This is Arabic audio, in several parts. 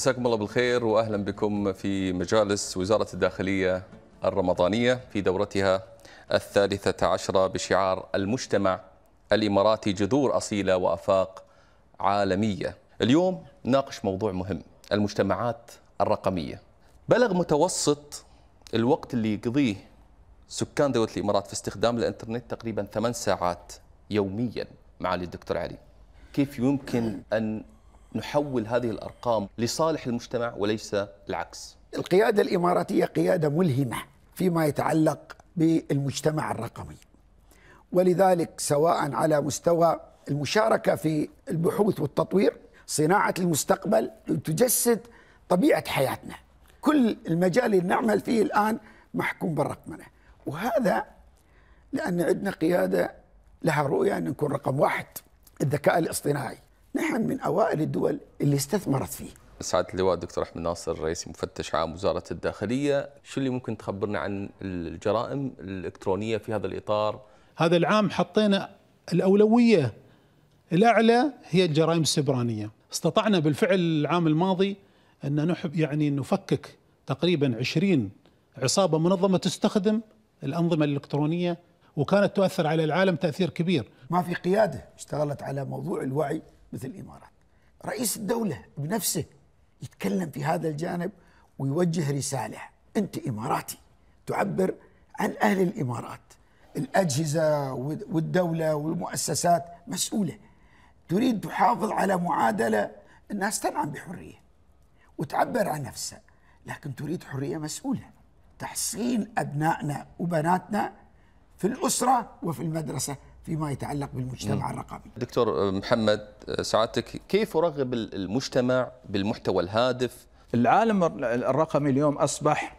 مساكم الله بالخير واهلا بكم في مجالس وزاره الداخليه الرمضانيه في دورتها الثالثه عشره بشعار المجتمع الاماراتي جذور اصيله وافاق عالميه. اليوم ناقش موضوع مهم المجتمعات الرقميه. بلغ متوسط الوقت اللي يقضيه سكان دوله الامارات في استخدام الانترنت تقريبا ثمان ساعات يوميا معالي الدكتور علي. كيف يمكن ان نحول هذه الارقام لصالح المجتمع وليس العكس. القياده الاماراتيه قياده ملهمه فيما يتعلق بالمجتمع الرقمي. ولذلك سواء على مستوى المشاركه في البحوث والتطوير، صناعه المستقبل تجسد طبيعه حياتنا. كل المجال اللي نعمل فيه الان محكوم بالرقمنه، وهذا لان عندنا قياده لها رؤيه ان نكون رقم واحد الذكاء الاصطناعي نحن من أوائل الدول اللي استثمرت فيه سعادة اللواء دكتور أحمد ناصر رئيس مفتش عام وزارة الداخلية شو اللي ممكن تخبرنا عن الجرائم الإلكترونية في هذا الإطار؟ هذا العام حطينا الأولوية الأعلى هي الجرائم السبرانية استطعنا بالفعل العام الماضي أن نحب يعني نفكك تقريبا 20 عصابة منظمة تستخدم الأنظمة الإلكترونية وكانت تؤثر على العالم تأثير كبير ما في قيادة اشتغلت على موضوع الوعي مثل الامارات رئيس الدوله بنفسه يتكلم في هذا الجانب ويوجه رساله انت اماراتي تعبر عن اهل الامارات الاجهزه والدوله والمؤسسات مسؤوله تريد تحافظ على معادله الناس تنعم بحريه وتعبر عن نفسها لكن تريد حريه مسؤوله تحصين ابنائنا وبناتنا في الاسره وفي المدرسه فيما يتعلق بالمجتمع الرقمي دكتور آه، محمد آه، سعادتك كيف أرغب المجتمع بالمحتوى الهادف العالم الرقمي اليوم أصبح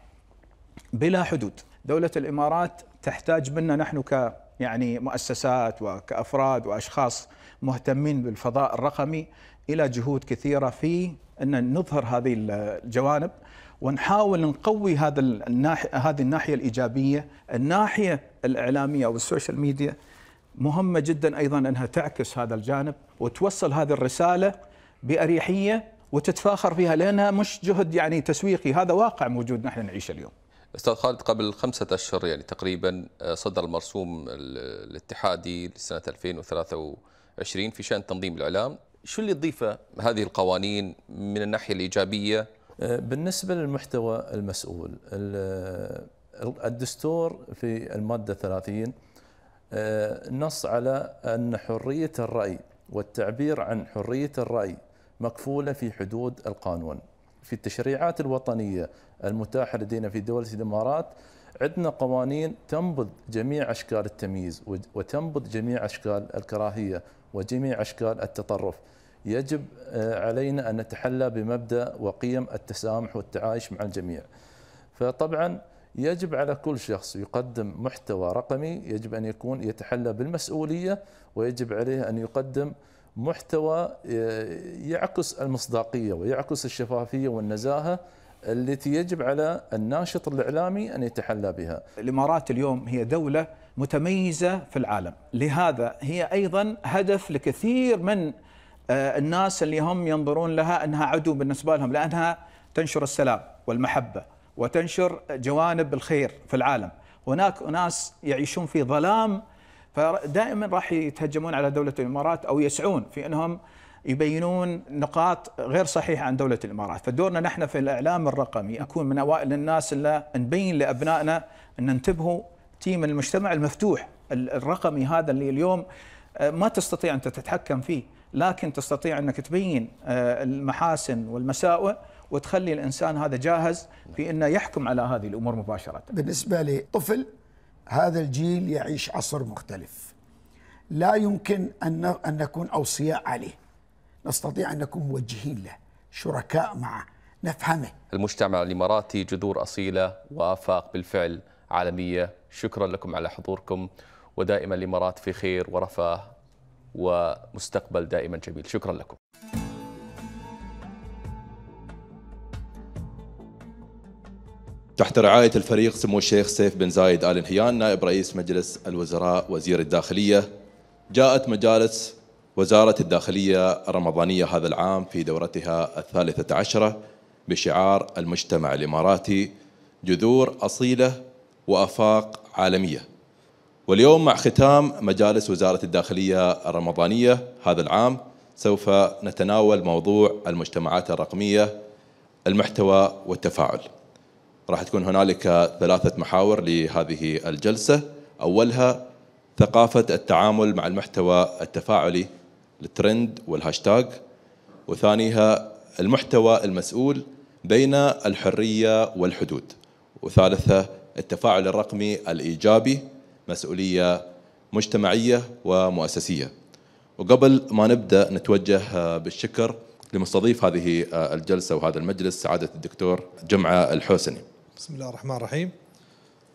بلا حدود دولة الإمارات تحتاج منا نحن ك يعني مؤسسات وكأفراد وأشخاص مهتمين بالفضاء الرقمي إلى جهود كثيرة في أن نظهر هذه الجوانب ونحاول نقوي هذا الناحية هذه الناحية الإيجابية الناحية الإعلامية والسوشيال ميديا مهمة جدا أيضا أنها تعكس هذا الجانب وتوصل هذه الرسالة بأريحية وتتفاخر فيها لأنها مش جهد يعني تسويقي هذا واقع موجود نحن نعيشه اليوم استاذ خالد قبل خمسة أشهر يعني تقريبا آه، صدر المرسوم الاتحادي لسنة 2023 في شأن تنظيم الإعلام شو اللي تضيفه هذه القوانين من الناحية الإيجابية؟ آه، بالنسبة للمحتوى المسؤول آه، الدستور في المادة 30 آه، نص على أن حرية الرأي والتعبير عن حرية الرأي مكفولة في حدود القانون في التشريعات الوطنية المتاحة لدينا في دولة الإمارات عندنا قوانين تنبذ جميع أشكال التمييز وتنبذ جميع أشكال الكراهية وجميع أشكال التطرف يجب آه، علينا أن نتحلى بمبدأ وقيم التسامح والتعايش مع الجميع فطبعا يجب على كل شخص يقدم محتوى رقمي يجب أن يكون يتحلى بالمسؤولية ويجب عليه أن يقدم محتوى آه، يعكس المصداقية ويعكس الشفافية والنزاهة التي يجب على الناشط الإعلامي أن يتحلى بها الإمارات اليوم هي دولة متميزة في العالم لهذا هي أيضا هدف لكثير من آه، الناس اللي هم ينظرون لها أنها عدو بالنسبة لهم لأنها تنشر السلام والمحبة وتنشر جوانب الخير في العالم هناك أناس يعيشون في ظلام فدائما راح يتهجمون على دولة الإمارات أو يسعون في أنهم يبينون نقاط غير صحيحة عن دولة الإمارات فدورنا نحن في الإعلام الرقمي أكون من أوائل الناس اللي نبين لأبنائنا أن انتبهوا تيم المجتمع المفتوح الرقمي هذا اللي اليوم آه، ما تستطيع أنت تتحكم فيه لكن تستطيع انك تبين آه، المحاسن والمساوئ وتخلي الانسان هذا جاهز في انه يحكم على هذه الامور مباشره. بالنسبه لطفل هذا الجيل يعيش عصر مختلف. لا يمكن ان ان نكون اوصياء عليه. نستطيع ان نكون موجهين له، شركاء معه، نفهمه. المجتمع الاماراتي جذور اصيله وافاق بالفعل عالميه، شكرا لكم على حضوركم ودائما الامارات في خير ورفاه ومستقبل دائما جميل شكرا لكم تحت رعاية الفريق سمو الشيخ سيف بن زايد آل نهيان نائب رئيس مجلس الوزراء وزير الداخلية جاءت مجالس وزارة الداخلية الرمضانية هذا العام في دورتها الثالثة عشرة بشعار المجتمع الإماراتي جذور أصيلة وأفاق عالمية واليوم مع ختام مجالس وزارة الداخلية الرمضانية هذا العام سوف نتناول موضوع المجتمعات الرقمية المحتوى والتفاعل راح تكون هنالك ثلاثة محاور لهذه الجلسة أولها ثقافة التعامل مع المحتوى التفاعلي الترند والهاشتاج وثانيها المحتوى المسؤول بين الحرية والحدود وثالثة التفاعل الرقمي الإيجابي مسؤولية مجتمعية ومؤسسية وقبل ما نبدأ نتوجه آه، بالشكر لمستضيف هذه آه، الجلسة وهذا المجلس سعادة الدكتور جمعة الحوسني بسم الله الرحمن الرحيم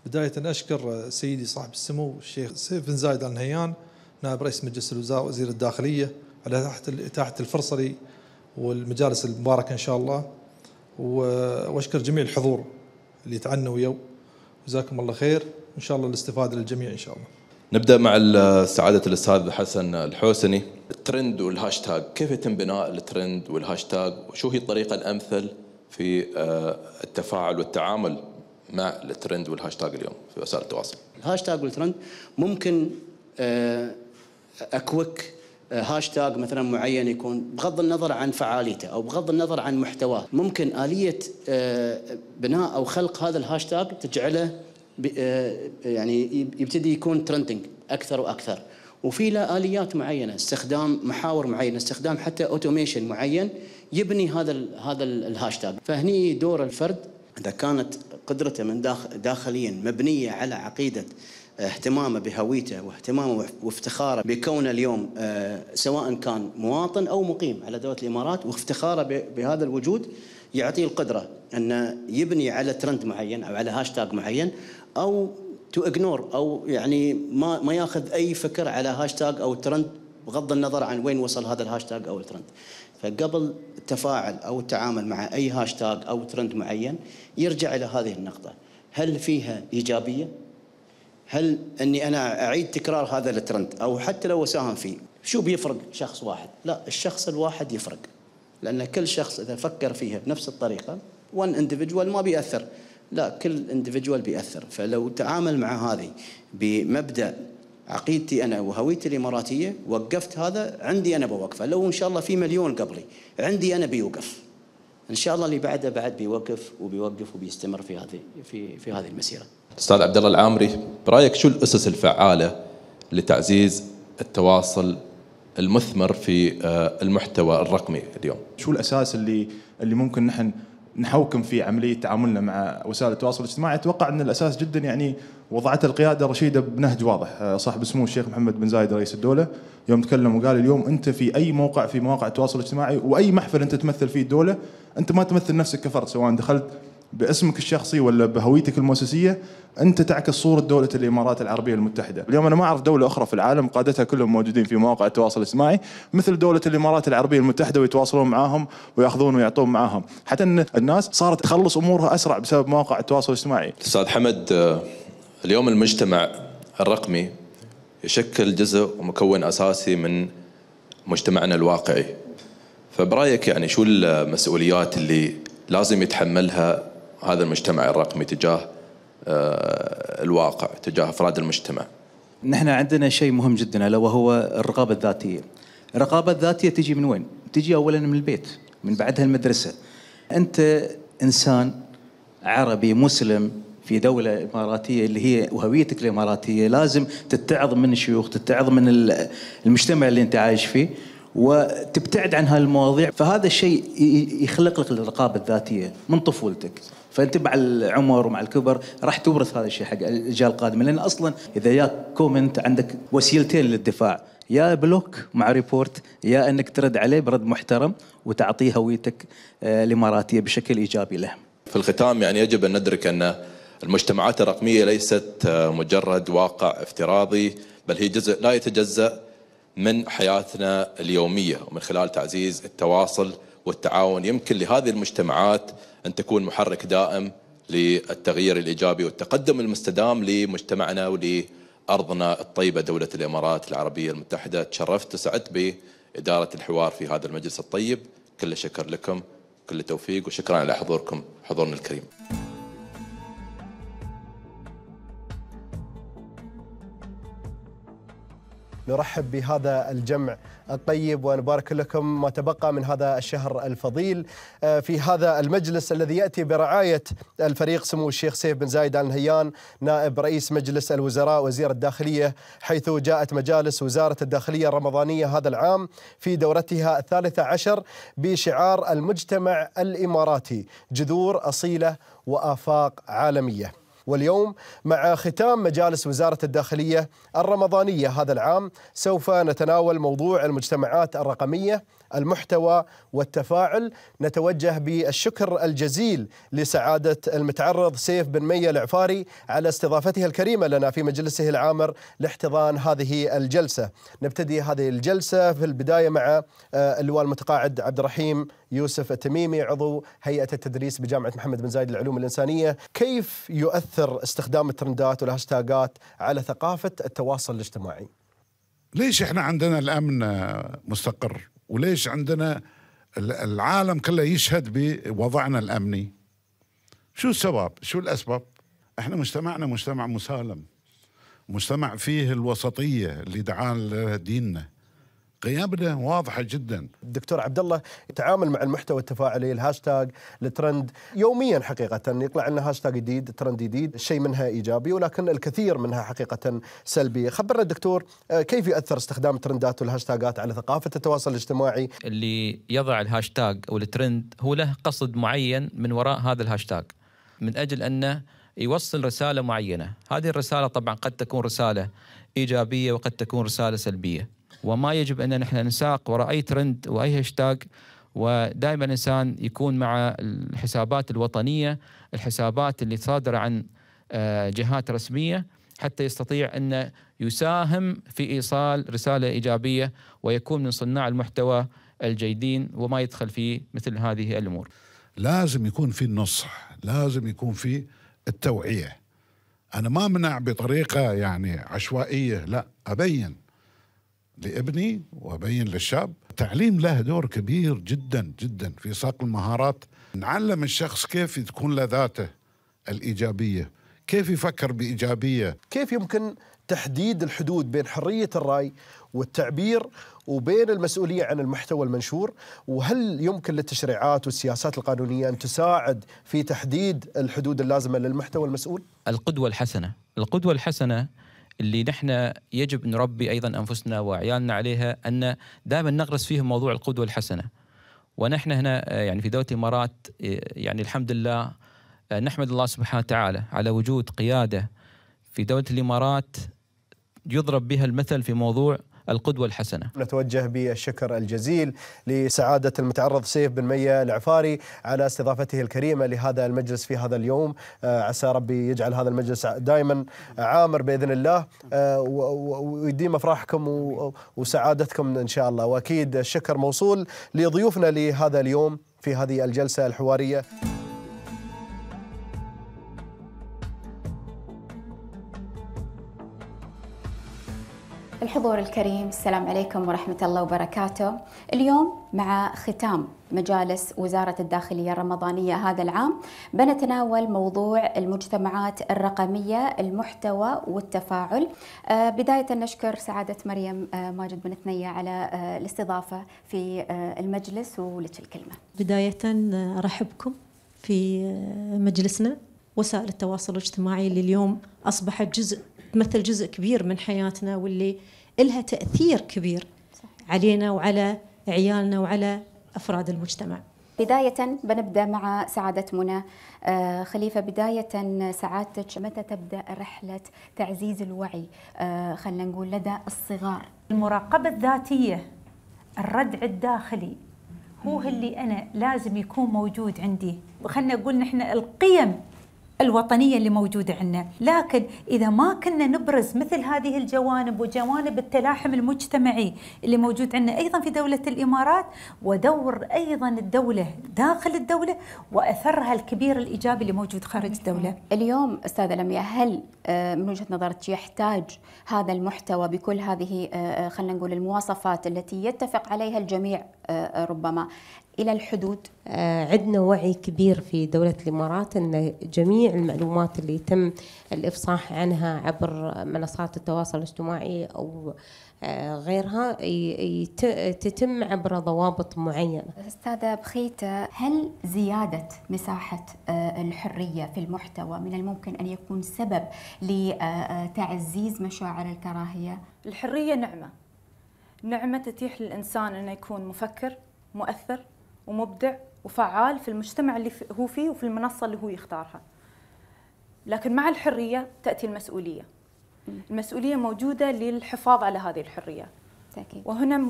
بداية أشكر آه، سيدي صاحب السمو الشيخ سيف بن زايد آل نهيان نائب رئيس مجلس الوزراء وزير الداخلية على تحت إتاحة الفرصة لي والمجالس المباركة إن شاء الله وأشكر جميع الحضور اللي تعنوا يوم جزاكم الله خير وان شاء الله الاستفاده للجميع ان شاء الله نبدا مع سعاده الاستاذ حسن الحوسني الترند والهاشتاج كيف يتم بناء الترند والهاشتاج وشو هي الطريقه الامثل في آه، التفاعل والتعامل مع الترند والهاشتاج اليوم في وسائل التواصل الهاشتاج والترند ممكن آه، اكويك آه، هاشتاج مثلا معين يكون بغض النظر عن فعاليته او بغض النظر عن محتواه ممكن اليه بناء او خلق هذا الهاشتاج تجعله آه، يعني يبتدي يكون ترندنج اكثر واكثر وفي له اليات معينه استخدام محاور معينه استخدام حتى اوتوميشن معين يبني هذا الـ هذا الـ الهاشتاج فهني دور الفرد اذا كانت قدرته من داخل داخليا مبنيه على عقيده آه، اهتمامه بهويته واهتمامه وافتخاره بكونه اليوم آه، سواء كان مواطن او مقيم على دوله الامارات وافتخاره بهذا الوجود يعطيه القدره انه يبني على ترند معين او على هاشتاج معين او تو اجنور او يعني ما ما ياخذ اي فكر على هاشتاج او ترند بغض النظر عن وين وصل هذا الهاشتاج او الترند فقبل التفاعل او التعامل مع اي هاشتاج او ترند معين يرجع الى هذه النقطه هل فيها ايجابيه هل اني انا اعيد تكرار هذا الترند او حتى لو اساهم فيه شو بيفرق شخص واحد لا الشخص الواحد يفرق لأن كل شخص إذا فكر فيها بنفس الطريقة وان اندفجوال ما بيأثر لا كل اندفجوال بيأثر فلو تعامل مع هذه بمبدأ عقيدتي أنا وهويتي الإماراتية وقفت هذا عندي أنا بوقفه لو إن شاء الله في مليون قبلي عندي أنا بيوقف ان شاء الله اللي بعده بعد بيوقف وبيوقف وبيستمر في هذه في في هذه المسيره. استاذ عبد الله العامري برايك شو الاسس الفعاله لتعزيز التواصل المثمر في آه، المحتوى الرقمي اليوم شو الاساس اللي اللي ممكن نحن نحوكم في عمليه تعاملنا مع وسائل التواصل الاجتماعي اتوقع ان الاساس جدا يعني وضعته القياده الرشيده بنهج واضح آه، صاحب سمو الشيخ محمد بن زايد رئيس الدوله يوم تكلم وقال اليوم انت في اي موقع في مواقع التواصل الاجتماعي واي محفل انت تمثل فيه الدوله انت ما تمثل نفسك كفرد سواء دخلت باسمك الشخصي ولا بهويتك المؤسسيه انت تعكس صوره دوله الامارات العربيه المتحده، اليوم انا ما اعرف دوله اخرى في العالم قادتها كلهم موجودين في مواقع التواصل الاجتماعي مثل دوله الامارات العربيه المتحده ويتواصلون معاهم وياخذون ويعطون معاهم، حتى ان الناس صارت تخلص امورها اسرع بسبب مواقع التواصل الاجتماعي. استاذ حمد آه، اليوم المجتمع الرقمي يشكل جزء ومكون اساسي من مجتمعنا الواقعي. فبرايك يعني شو المسؤوليات اللي لازم يتحملها هذا المجتمع الرقمي تجاه آه، الواقع تجاه افراد المجتمع. نحن عندنا شيء مهم جدا الا وهو الرقابه الذاتيه. الرقابه الذاتيه تجي من وين؟ تجي اولا من البيت، من بعدها المدرسه. انت انسان عربي مسلم في دولة إماراتية اللي هي وهويتك الإماراتية لازم تتعظ من الشيوخ تتعظ من المجتمع اللي أنت عايش فيه وتبتعد عن هالمواضيع فهذا الشيء يخلق لك الرقابة الذاتية من طفولتك فانت مع العمر ومع الكبر راح تورث هذا الشيء حق الاجيال القادمه لان اصلا اذا جاك كومنت عندك وسيلتين للدفاع يا بلوك مع ريبورت يا انك ترد عليه برد محترم وتعطيه هويتك آه، الاماراتيه بشكل ايجابي له. في الختام يعني يجب ان ندرك ان المجتمعات الرقميه ليست آه، مجرد واقع افتراضي بل هي جزء لا يتجزا من حياتنا اليوميه ومن خلال تعزيز التواصل والتعاون يمكن لهذه المجتمعات أن تكون محرك دائم للتغيير الإيجابي والتقدم المستدام لمجتمعنا ولأرضنا الطيبة دولة الإمارات العربية المتحدة تشرفت وسعدت بإدارة الحوار في هذا المجلس الطيب كل شكر لكم كل التوفيق وشكرا على حضوركم حضورنا الكريم نرحب بهذا الجمع الطيب ونبارك لكم ما تبقى من هذا الشهر الفضيل آه، في هذا المجلس الذي ياتي برعايه الفريق سمو الشيخ سيف بن زايد ال نهيان نائب رئيس مجلس الوزراء وزير الداخليه حيث جاءت مجالس وزاره الداخليه الرمضانيه هذا العام في دورتها الثالثه عشر بشعار المجتمع الاماراتي جذور اصيله وافاق عالميه. واليوم مع ختام مجالس وزارة الداخلية الرمضانية هذا العام سوف نتناول موضوع المجتمعات الرقمية المحتوى والتفاعل نتوجه بالشكر الجزيل لسعادة المتعرض سيف بن مية العفاري على استضافته الكريمة لنا في مجلسه العامر لاحتضان هذه الجلسة نبتدي هذه الجلسة في البداية مع اللواء آه، المتقاعد عبد الرحيم يوسف التميمي عضو هيئة التدريس بجامعة محمد بن زايد للعلوم الإنسانية كيف يؤثر استخدام الترندات والهاشتاغات على ثقافة التواصل الاجتماعي؟ ليش احنا عندنا الامن مستقر؟ وليش عندنا العالم كله يشهد بوضعنا الامني شو السبب شو الاسباب احنا مجتمعنا مجتمع مسالم مجتمع فيه الوسطيه اللي دعاه ديننا قيامنا واضحه جدا الدكتور عبد الله يتعامل مع المحتوى التفاعلي الهاشتاج الترند يوميا حقيقه يطلع لنا هاشتاج جديد ترند جديد شيء منها ايجابي ولكن الكثير منها حقيقه سلبيه خبرنا الدكتور آه، كيف يؤثر استخدام الترندات والهاشتاجات على ثقافه التواصل الاجتماعي اللي يضع الهاشتاج او الترند هو له قصد معين من وراء هذا الهاشتاج من اجل انه يوصل رساله معينه، هذه الرساله طبعا قد تكون رساله ايجابيه وقد تكون رساله سلبيه. وما يجب ان نحن نساق وراء اي ترند واي هاشتاج ودائما الانسان يكون مع الحسابات الوطنيه الحسابات اللي صادره عن آه، جهات رسميه حتى يستطيع ان يساهم في ايصال رساله ايجابيه ويكون من صناع المحتوى الجيدين وما يدخل في مثل هذه الامور. لازم يكون في النصح، لازم يكون في التوعيه. انا ما منع بطريقه يعني عشوائيه، لا ابين لابني وابين للشاب التعليم له دور كبير جدا جدا في ساق المهارات نعلم الشخص كيف تكون لذاته الايجابيه كيف يفكر بايجابيه كيف يمكن تحديد الحدود بين حريه الراي والتعبير وبين المسؤوليه عن المحتوى المنشور وهل يمكن للتشريعات والسياسات القانونيه ان تساعد في تحديد الحدود اللازمه للمحتوى المسؤول؟ القدوه الحسنه، القدوه الحسنه اللي نحن يجب نربي أيضا أنفسنا وعيالنا عليها أن دائما نغرس فيه موضوع القدوة الحسنة ونحن هنا آه، يعني في دولة الإمارات آه، يعني الحمد لله آه، نحمد الله سبحانه وتعالى على وجود قيادة في دولة الإمارات يضرب بها المثل في موضوع القدوة الحسنة نتوجه بالشكر الجزيل لسعادة المتعرض سيف بن مية العفاري على استضافته الكريمة لهذا المجلس في هذا اليوم آه، عسى ربي يجعل هذا المجلس دائما عامر بإذن الله آه، ويديم أفراحكم وسعادتكم إن شاء الله وأكيد الشكر موصول لضيوفنا لهذا اليوم في هذه الجلسة الحوارية الحضور الكريم السلام عليكم ورحمة الله وبركاته اليوم مع ختام مجالس وزارة الداخلية الرمضانية هذا العام بنتناول موضوع المجتمعات الرقمية المحتوى والتفاعل آه، بداية نشكر سعادة مريم آه، ماجد بن ثنية على آه، الاستضافة في المجلس ولك الكلمة بداية أرحب بكم في مجلسنا وسائل التواصل الاجتماعي اللي اليوم أصبحت جزء تمثل جزء كبير من حياتنا واللي لها تاثير كبير علينا وعلى عيالنا وعلى افراد المجتمع. بداية بنبدأ مع سعادة منى آه، خليفة بداية سعادتك متى تبدأ رحلة تعزيز الوعي آه، خلينا نقول لدى الصغار المراقبة الذاتية الردع الداخلي هو اللي أنا لازم يكون موجود عندي وخلنا نقول نحن القيم الوطنية اللي موجودة عندنا لكن إذا ما كنا نبرز مثل هذه الجوانب وجوانب التلاحم المجتمعي اللي موجود عندنا أيضا في دولة الإمارات ودور أيضا الدولة داخل الدولة وأثرها الكبير الإيجابي اللي موجود خارج الدولة اليوم أستاذة لمياء هل آه، من وجهة نظرك يحتاج هذا المحتوى بكل هذه آه، آه، خلينا نقول المواصفات التي يتفق عليها الجميع آه، ربما الى الحدود آه، عندنا وعي كبير في دوله الامارات ان جميع المعلومات اللي يتم الافصاح عنها عبر منصات التواصل الاجتماعي او آه، غيرها تتم عبر ضوابط معينه. استاذه بخيته هل زياده مساحه الحريه في المحتوى من الممكن ان يكون سبب لتعزيز مشاعر الكراهيه؟ الحريه نعمه نعمة تتيح للإنسان أنه يكون مفكر مؤثر ومبدع وفعال في المجتمع اللي هو فيه وفي المنصة اللي هو يختارها لكن مع الحرية تأتي المسؤولية المسؤولية موجودة للحفاظ على هذه الحرية تأكيد. وهنا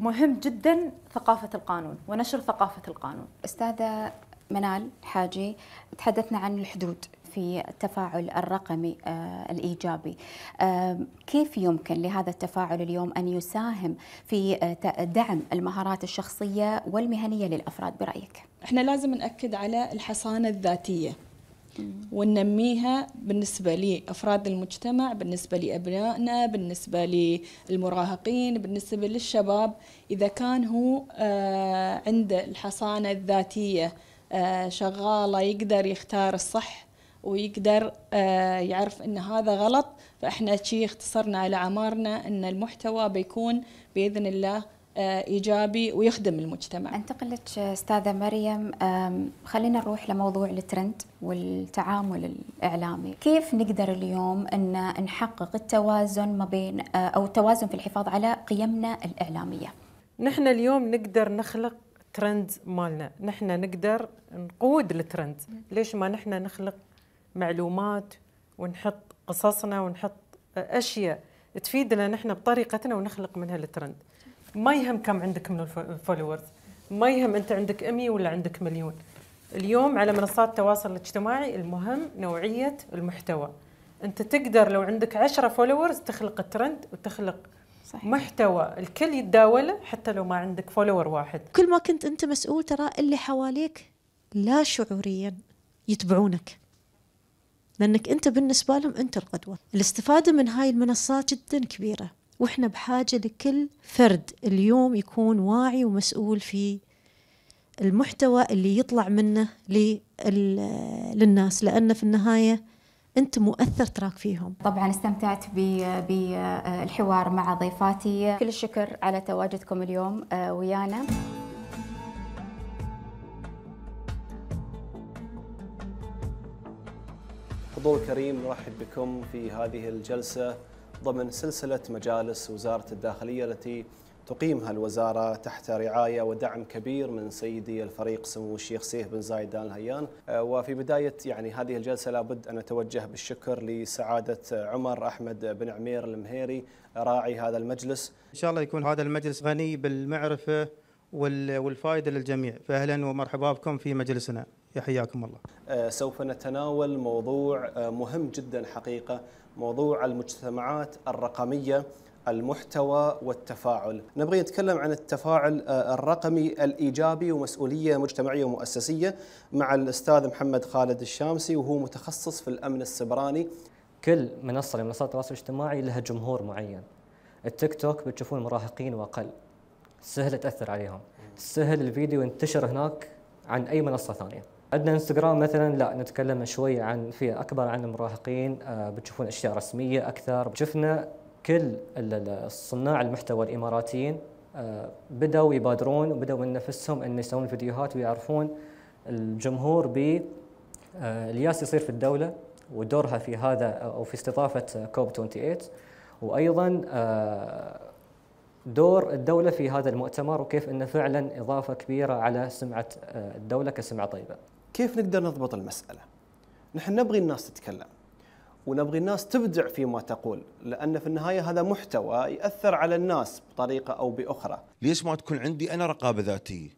مهم جدا ثقافة القانون ونشر ثقافة القانون أستاذة منال حاجي تحدثنا عن الحدود في التفاعل الرقمي آه، الايجابي. آه، كيف يمكن لهذا التفاعل اليوم ان يساهم في آه، دعم المهارات الشخصيه والمهنيه للافراد برايك؟ احنا لازم ناكد على الحصانه الذاتيه. وننميها بالنسبة لأفراد المجتمع بالنسبة لأبنائنا بالنسبة للمراهقين بالنسبة للشباب إذا كان هو عنده الحصانة الذاتية شغالة يقدر يختار الصح ويقدر آه، يعرف ان هذا غلط فاحنا شي اختصرنا على عمارنا ان المحتوى بيكون باذن الله آه، ايجابي ويخدم المجتمع. انتقل لك استاذه مريم خلينا نروح لموضوع الترند والتعامل الاعلامي، كيف نقدر اليوم ان نحقق التوازن ما بين آه، او التوازن في الحفاظ على قيمنا الاعلاميه؟ نحن اليوم نقدر نخلق ترند مالنا، نحن نقدر نقود الترند، ليش ما نحن نخلق معلومات ونحط قصصنا ونحط اشياء تفيدنا نحن بطريقتنا ونخلق منها الترند ما يهم كم عندك من الفولورز ما يهم انت عندك 100 ولا عندك مليون اليوم على منصات التواصل الاجتماعي المهم نوعيه المحتوى انت تقدر لو عندك 10 فولورز تخلق ترند وتخلق صحيح. محتوى الكل يتداوله حتى لو ما عندك فولور واحد كل ما كنت انت مسؤول ترى اللي حواليك لا شعوريا يتبعونك لأنك أنت بالنسبة لهم أنت القدوة الاستفادة من هاي المنصات جدا كبيرة وإحنا بحاجة لكل فرد اليوم يكون واعي ومسؤول في المحتوى اللي يطلع منه للناس لأن في النهاية انت مؤثر تراك فيهم طبعا استمتعت بالحوار آه، مع ضيفاتي كل الشكر على تواجدكم اليوم آه، ويانا حضور كريم نرحب بكم في هذه الجلسة ضمن سلسلة مجالس وزارة الداخلية التي تقيمها الوزارة تحت رعاية ودعم كبير من سيدي الفريق سمو الشيخ سيف بن زايد آل نهيان آه، وفي بداية يعني هذه الجلسة لابد أن أتوجه بالشكر لسعادة عمر أحمد بن عمير المهيري راعي هذا المجلس إن شاء الله يكون هذا المجلس غني بالمعرفة والفائدة للجميع فأهلا ومرحبا بكم في مجلسنا حياكم الله آه، سوف نتناول موضوع آه، مهم جدا حقيقة موضوع المجتمعات الرقمية المحتوى والتفاعل نبغي نتكلم عن التفاعل آه، الرقمي الإيجابي ومسؤولية مجتمعية ومؤسسية مع الأستاذ محمد خالد الشامسي وهو متخصص في الأمن السبراني كل منصة من منصات التواصل الاجتماعي لها جمهور معين التيك توك بتشوفون مراهقين وأقل سهل تأثر عليهم سهل الفيديو ينتشر هناك عن أي منصة ثانية عندنا انستغرام مثلا لا نتكلم شوي عن فئه اكبر عن المراهقين آه، بتشوفون اشياء رسميه اكثر شفنا كل صناع المحتوى الاماراتيين آه، بدأوا يبادرون وبدأوا من نفسهم أن يسوون فيديوهات ويعرفون الجمهور ب آه، الياس يصير في الدولة ودورها في هذا أو في استضافة كوب 28 وأيضا دور الدولة في هذا المؤتمر وكيف أنه فعلا إضافة كبيرة على سمعة الدولة كسمعة طيبة كيف نقدر نضبط المسألة؟ نحن نبغي الناس تتكلم ونبغي الناس تبدع فيما تقول لأن في النهاية هذا محتوى يأثر على الناس بطريقة أو بأخرى ليش ما تكون عندي أنا رقابة ذاتية؟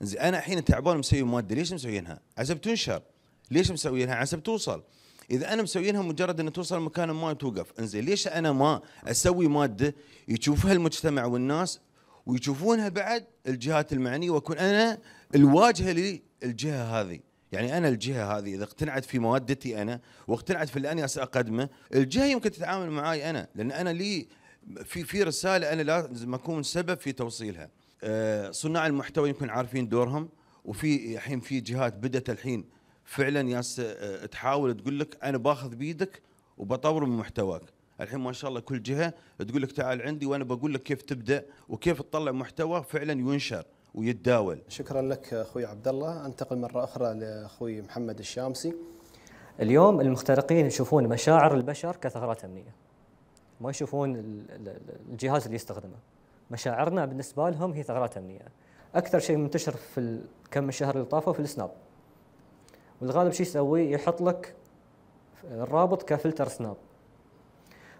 زين انا الحين تعبان مسوي ماده ليش مسويينها؟ عسب تنشر ليش مسويينها؟ عسب توصل اذا انا مسويينها مجرد ان توصل مكان ما توقف انزين ليش انا ما اسوي ماده يشوفها المجتمع والناس ويشوفونها بعد الجهات المعنيه واكون انا الواجهه للجهه هذه يعني انا الجهه هذه اذا اقتنعت في مودتي انا واقتنعت في اللي انا اقدمه الجهه يمكن تتعامل معي انا لان انا لي في في رساله انا لازم اكون سبب في توصيلها آه، صناع المحتوى يمكن عارفين دورهم وفي الحين في جهات بدات الحين فعلا ياس آه، تحاول تقول لك انا باخذ بيدك وبطور من محتواك الحين ما شاء الله كل جهه تقول لك تعال عندي وانا بقول لك كيف تبدا وكيف تطلع محتوى فعلا ينشر ويتداول شكرا لك اخوي عبد الله انتقل مره اخرى لاخوي محمد الشامسي اليوم المخترقين يشوفون مشاعر البشر كثغرات امنيه ما يشوفون الجهاز اللي يستخدمه مشاعرنا بالنسبه لهم هي ثغرات امنيه اكثر شيء منتشر في كم الشهر اللي طافوا في السناب والغالب شو يسوي يحط لك الرابط كفلتر سناب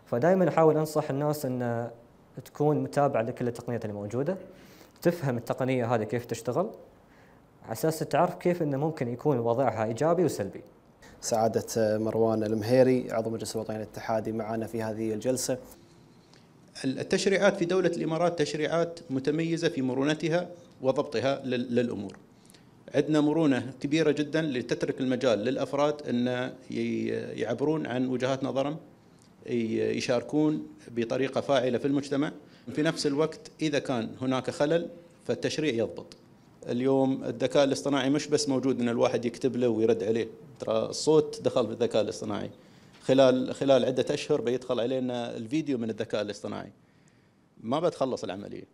فدائما احاول انصح الناس ان تكون متابعه لكل التقنيات الموجوده تفهم التقنيه هذه كيف تشتغل على اساس تعرف كيف انه ممكن يكون وضعها ايجابي وسلبي. سعاده آه، مروان المهيري عضو مجلس الوطني الاتحادي معنا في هذه الجلسه. التشريعات في دوله الامارات تشريعات متميزه في مرونتها وضبطها للامور. عندنا مرونه كبيره جدا لتترك المجال للافراد ان يعبرون عن وجهات نظرهم يشاركون بطريقه فاعله في المجتمع في نفس الوقت إذا كان هناك خلل فالتشريع يضبط اليوم الذكاء الاصطناعي مش بس موجود ان الواحد يكتب له ويرد عليه ترى الصوت دخل في الذكاء الاصطناعي خلال خلال عده اشهر بيدخل علينا الفيديو من الذكاء الاصطناعي ما بتخلص العمليه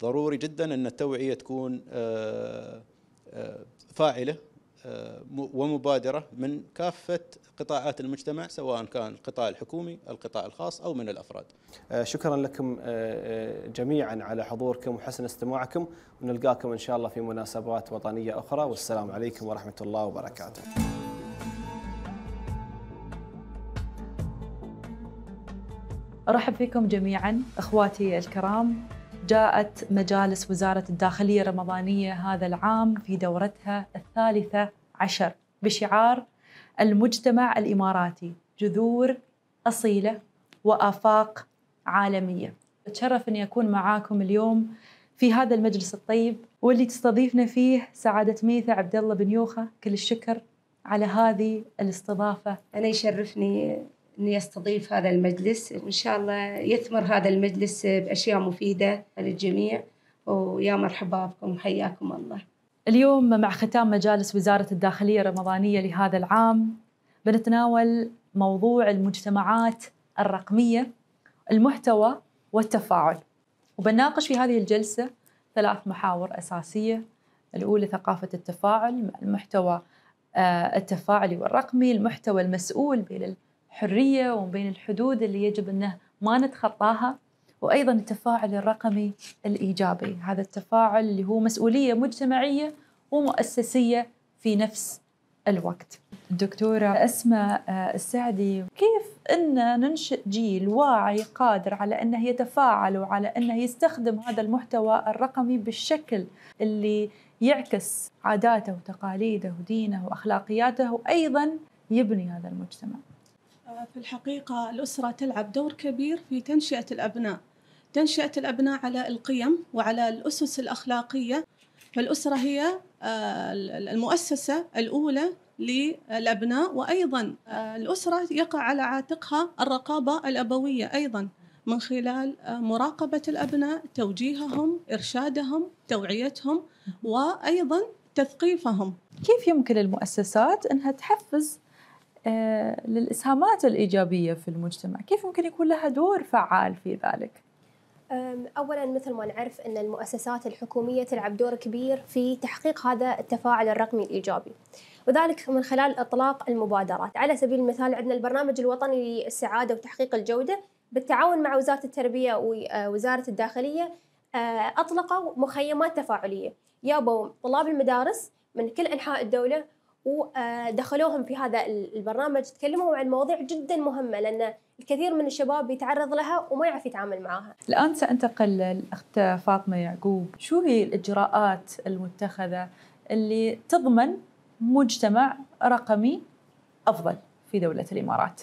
ضروري جدا ان التوعيه تكون آه، آه، فاعله آه، ومبادرة من كافة قطاعات المجتمع سواء كان القطاع الحكومي القطاع الخاص أو من الأفراد آه، شكرا لكم آه، جميعا على حضوركم وحسن استماعكم ونلقاكم إن شاء الله في مناسبات وطنية أخرى والسلام عليكم ورحمة الله وبركاته أرحب فيكم جميعا أخواتي الكرام جاءت مجالس وزارة الداخلية الرمضانية هذا العام في دورتها الثالثة عشر بشعار المجتمع الإماراتي جذور أصيلة وآفاق عالمية أتشرف أني أكون معاكم اليوم في هذا المجلس الطيب واللي تستضيفنا فيه سعادة ميثة عبد الله بن يوخة كل الشكر على هذه الاستضافة أنا يشرفني اني استضيف هذا المجلس وان شاء الله يثمر هذا المجلس باشياء مفيده للجميع ويا مرحبا بكم وحياكم الله. اليوم مع ختام مجالس وزاره الداخليه الرمضانيه لهذا العام بنتناول موضوع المجتمعات الرقميه المحتوى والتفاعل وبناقش في هذه الجلسه ثلاث محاور اساسيه الاولى ثقافه التفاعل المحتوى آه، التفاعلي والرقمي المحتوى المسؤول بين حريه ومن بين الحدود اللي يجب انه ما نتخطاها وايضا التفاعل الرقمي الايجابي، هذا التفاعل اللي هو مسؤوليه مجتمعيه ومؤسسيه في نفس الوقت. الدكتوره اسماء آه، السعدي، كيف ان ننشئ جيل واعي قادر على انه يتفاعل وعلى انه يستخدم هذا المحتوى الرقمي بالشكل اللي يعكس عاداته وتقاليده ودينه واخلاقياته وايضا يبني هذا المجتمع. في الحقيقة الأسرة تلعب دور كبير في تنشئة الأبناء تنشئة الأبناء على القيم وعلى الأسس الأخلاقية فالأسرة هي آه، المؤسسة الأولى للأبناء وأيضا آه، الأسرة يقع على عاتقها الرقابة الأبوية أيضا من خلال آه، مراقبة الأبناء توجيههم إرشادهم توعيتهم وأيضا تثقيفهم كيف يمكن للمؤسسات أنها تحفز آه، للإسهامات الإيجابية في المجتمع كيف ممكن يكون لها دور فعال في ذلك؟ اولا مثل ما نعرف ان المؤسسات الحكوميه تلعب دور كبير في تحقيق هذا التفاعل الرقمي الايجابي وذلك من خلال اطلاق المبادرات على سبيل المثال عندنا البرنامج الوطني للسعاده وتحقيق الجوده بالتعاون مع وزاره التربيه ووزاره آه، الداخليه آه، اطلقوا مخيمات تفاعليه يابوا طلاب المدارس من كل انحاء الدوله ودخلوهم في هذا البرنامج تكلموا عن مواضيع جدا مهمة لأن الكثير من الشباب يتعرض لها وما يعرف يتعامل معها الآن سأنتقل للأخت فاطمة يعقوب شو هي الإجراءات المتخذة اللي تضمن مجتمع رقمي أفضل في دولة الإمارات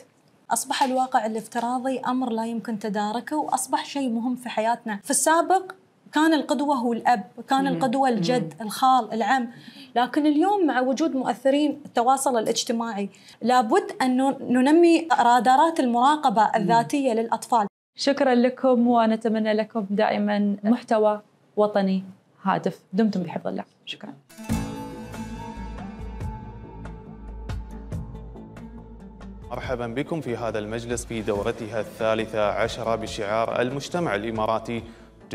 أصبح الواقع الافتراضي أمر لا يمكن تداركه وأصبح شيء مهم في حياتنا في السابق كان القدوة هو الأب كان القدوة الجد الخال العم لكن اليوم مع وجود مؤثرين التواصل الاجتماعي لابد أن ننمي رادارات المراقبة الذاتية للأطفال شكرا لكم ونتمنى لكم دائما محتوى وطني هادف دمتم بحفظ الله شكرا مرحبا بكم في هذا المجلس في دورتها الثالثة عشرة بشعار المجتمع الإماراتي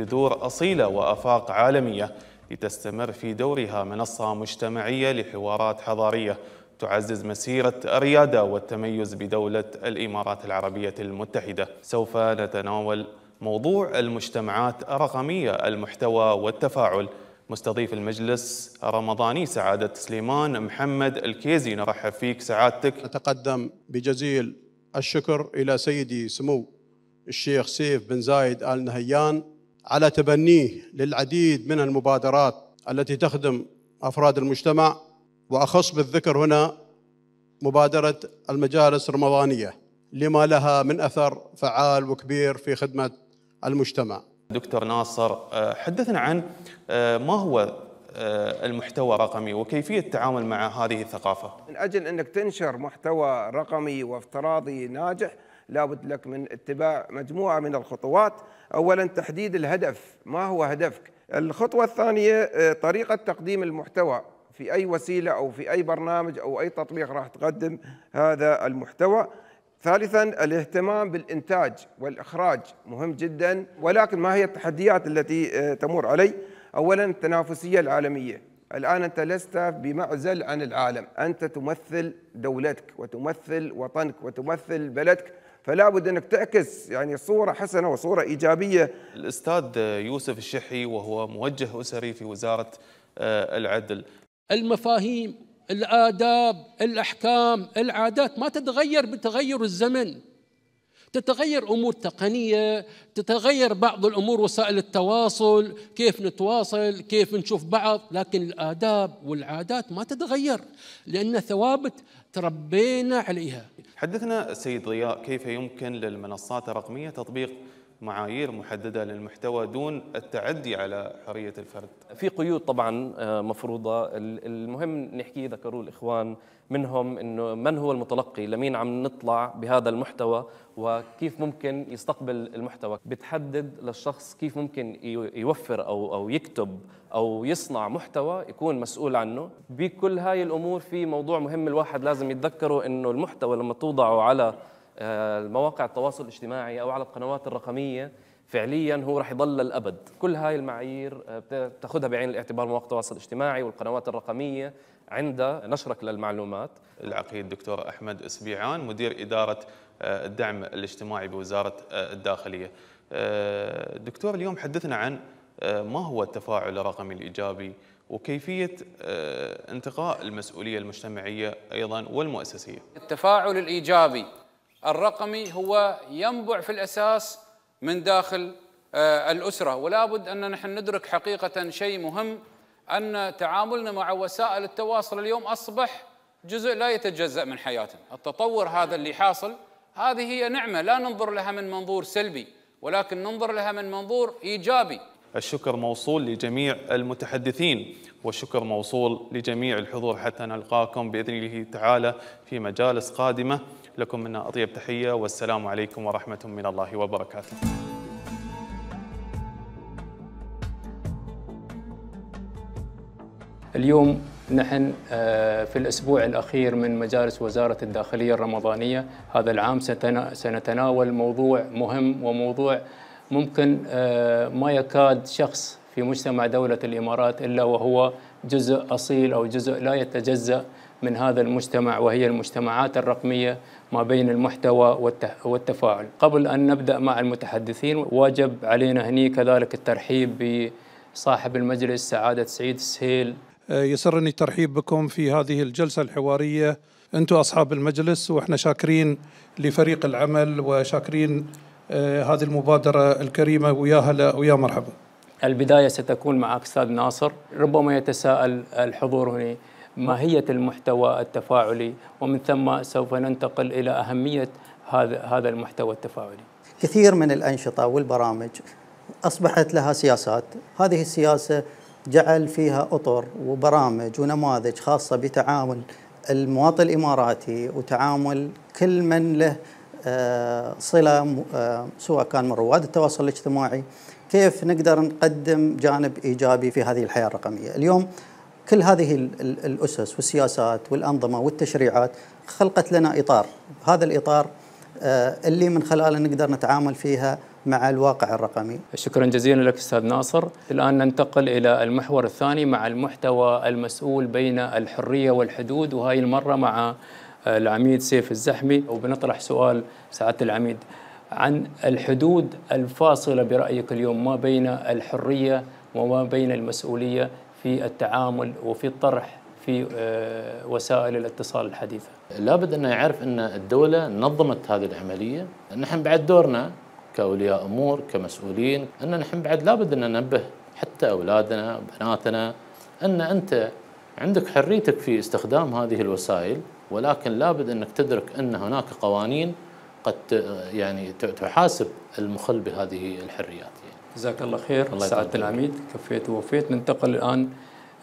جذور أصيلة وأفاق عالمية لتستمر في دورها منصة مجتمعية لحوارات حضارية تعزز مسيرة الريادة والتميز بدولة الإمارات العربية المتحدة سوف نتناول موضوع المجتمعات الرقمية المحتوى والتفاعل مستضيف المجلس رمضاني سعادة سليمان محمد الكيزي نرحب فيك سعادتك أتقدم بجزيل الشكر إلى سيدي سمو الشيخ سيف بن زايد آل نهيان على تبنيه للعديد من المبادرات التي تخدم افراد المجتمع واخص بالذكر هنا مبادره المجالس الرمضانيه لما لها من اثر فعال وكبير في خدمه المجتمع. دكتور ناصر آه، حدثنا عن آه، ما هو آه، المحتوى الرقمي وكيفيه التعامل مع هذه الثقافه. من اجل انك تنشر محتوى رقمي وافتراضي ناجح لابد لك من اتباع مجموعه من الخطوات أولا تحديد الهدف ما هو هدفك الخطوة الثانية آه، طريقة تقديم المحتوى في أي وسيلة أو في أي برنامج أو أي تطبيق راح تقدم هذا المحتوى ثالثا الاهتمام بالإنتاج والإخراج مهم جدا ولكن ما هي التحديات التي آه، تمر علي أولا التنافسية العالمية الآن أنت لست بمعزل عن العالم أنت تمثل دولتك وتمثل وطنك وتمثل بلدك فلا بد انك تعكس يعني صوره حسنه وصوره ايجابيه الاستاذ يوسف الشحي وهو موجه اسري في وزاره آه، العدل المفاهيم الاداب الاحكام العادات ما تتغير بتغير الزمن تتغير امور تقنيه تتغير بعض الامور وسائل التواصل كيف نتواصل كيف نشوف بعض لكن الاداب والعادات ما تتغير لان ثوابت تربينا عليها حدثنا السيد ضياء كيف يمكن للمنصات الرقميه تطبيق معايير محدده للمحتوى دون التعدي على حريه الفرد. في قيود طبعا آه، مفروضه، المهم نحكي ذكروا الاخوان منهم انه من هو المتلقي لمين عم نطلع بهذا المحتوى وكيف ممكن يستقبل المحتوى بتحدد للشخص كيف ممكن يوفر او او يكتب او يصنع محتوى يكون مسؤول عنه بكل هاي الامور في موضوع مهم الواحد لازم يتذكره انه المحتوى لما توضعه على المواقع آه، التواصل الاجتماعي او على القنوات الرقميه فعليا هو رح يضل للابد كل هاي المعايير آه، بتاخذها بعين الاعتبار مواقع التواصل الاجتماعي والقنوات الرقميه عند نشرك للمعلومات العقيد دكتور أحمد أسبيعان مدير إدارة آه، الدعم الاجتماعي بوزارة آه، الداخلية آه، دكتور اليوم حدثنا عن ما هو التفاعل الرقمي الإيجابي وكيفية انتقاء المسؤولية المجتمعية أيضا والمؤسسية التفاعل الإيجابي الرقمي هو ينبع في الأساس من داخل الأسرة ولا بد أن نحن ندرك حقيقة شيء مهم أن تعاملنا مع وسائل التواصل اليوم أصبح جزء لا يتجزأ من حياتنا التطور هذا اللي حاصل هذه هي نعمة لا ننظر لها من منظور سلبي ولكن ننظر لها من منظور إيجابي الشكر موصول لجميع المتحدثين والشكر موصول لجميع الحضور حتى نلقاكم بإذن الله تعالى في مجالس قادمة لكم منا أطيب تحية والسلام عليكم ورحمة من الله وبركاته اليوم نحن آه، في الأسبوع الأخير من مجالس وزارة الداخلية الرمضانية هذا العام سنتناول موضوع مهم وموضوع ممكن آه، ما يكاد شخص في مجتمع دولة الإمارات إلا وهو جزء أصيل أو جزء لا يتجزأ من هذا المجتمع وهي المجتمعات الرقمية ما بين المحتوى والتفاعل قبل أن نبدأ مع المتحدثين واجب علينا هني كذلك الترحيب بصاحب المجلس سعادة سعيد السهيل آه، يسرني الترحيب بكم في هذه الجلسة الحوارية أنتم أصحاب المجلس وإحنا شاكرين لفريق العمل وشاكرين آه، هذه المبادرة الكريمة ويا هلا ويا مرحبا البداية ستكون معك أستاذ ناصر ربما يتساءل الحضور هنا ماهية المحتوى التفاعلي ومن ثم سوف ننتقل إلى أهمية هذا هذا المحتوى التفاعلي. كثير من الأنشطة والبرامج أصبحت لها سياسات، هذه السياسة جعل فيها اطر وبرامج ونماذج خاصه بتعامل المواطن الاماراتي وتعامل كل من له آه، صله آه، سواء كان من رواد التواصل الاجتماعي كيف نقدر نقدم جانب ايجابي في هذه الحياه الرقميه اليوم كل هذه الاسس والسياسات والانظمه والتشريعات خلقت لنا اطار هذا الاطار آه، اللي من خلاله نقدر نتعامل فيها مع الواقع الرقمي شكرا جزيلا لك استاذ ناصر الان ننتقل الى المحور الثاني مع المحتوى المسؤول بين الحريه والحدود وهاي المره مع العميد سيف الزحمي وبنطرح سؤال سعاده العميد عن الحدود الفاصله برايك اليوم ما بين الحريه وما بين المسؤوليه في التعامل وفي الطرح في آه، وسائل الاتصال الحديثه. لابد ان يعرف ان الدوله نظمت هذه العمليه، نحن بعد دورنا كأولياء أمور كمسؤولين أن نحن بعد لابد أن ننبه حتى أولادنا وبناتنا أن أنت عندك حريتك في استخدام هذه الوسائل ولكن لابد أنك تدرك أن هناك قوانين قد يعني تحاسب المخل بهذه الحريات جزاك يعني. الله خير الله سعادة العميد كفيت ووفيت ننتقل الآن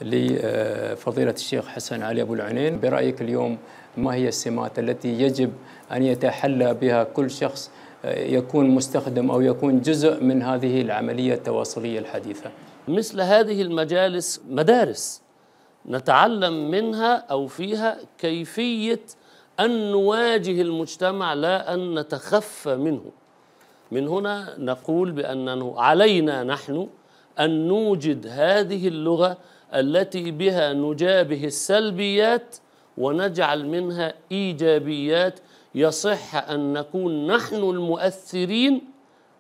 لفضيلة آه، الشيخ حسن علي أبو العنين برأيك اليوم ما هي السمات التي يجب أن يتحلى بها كل شخص يكون مستخدم أو يكون جزء من هذه العملية التواصلية الحديثة مثل هذه المجالس مدارس نتعلم منها أو فيها كيفية أن نواجه المجتمع لا أن نتخفى منه من هنا نقول بأن علينا نحن أن نوجد هذه اللغة التي بها نجابه السلبيات ونجعل منها إيجابيات يصح أن نكون نحن المؤثرين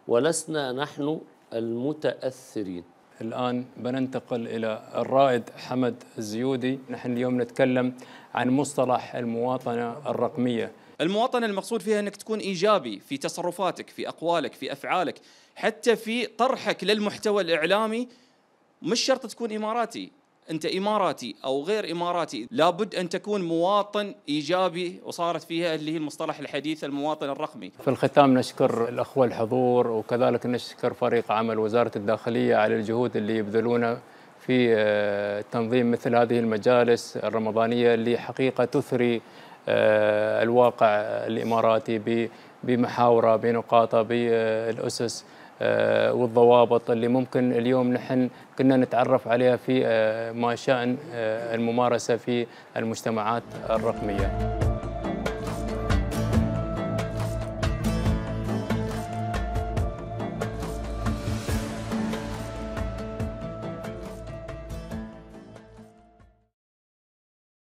ولسنا نحن المتأثرين الآن بننتقل إلى الرائد حمد الزيودي نحن اليوم نتكلم عن مصطلح المواطنة الرقمية المواطنة المقصود فيها أنك تكون إيجابي في تصرفاتك في أقوالك في أفعالك حتى في طرحك للمحتوى الإعلامي مش شرط تكون إماراتي انت اماراتي او غير اماراتي لابد ان تكون مواطن ايجابي وصارت فيها اللي هي المصطلح الحديث المواطن الرقمي. في الختام نشكر الاخوه الحضور وكذلك نشكر فريق عمل وزاره الداخليه على الجهود اللي يبذلونها في آه، تنظيم مثل هذه المجالس الرمضانيه اللي حقيقه تثري آه، الواقع الاماراتي بمحاوره بنقاطه بالاسس آه، والضوابط اللي ممكن اليوم نحن كنا نتعرف عليها في آه، ما شأن آه، الممارسة في المجتمعات الرقمية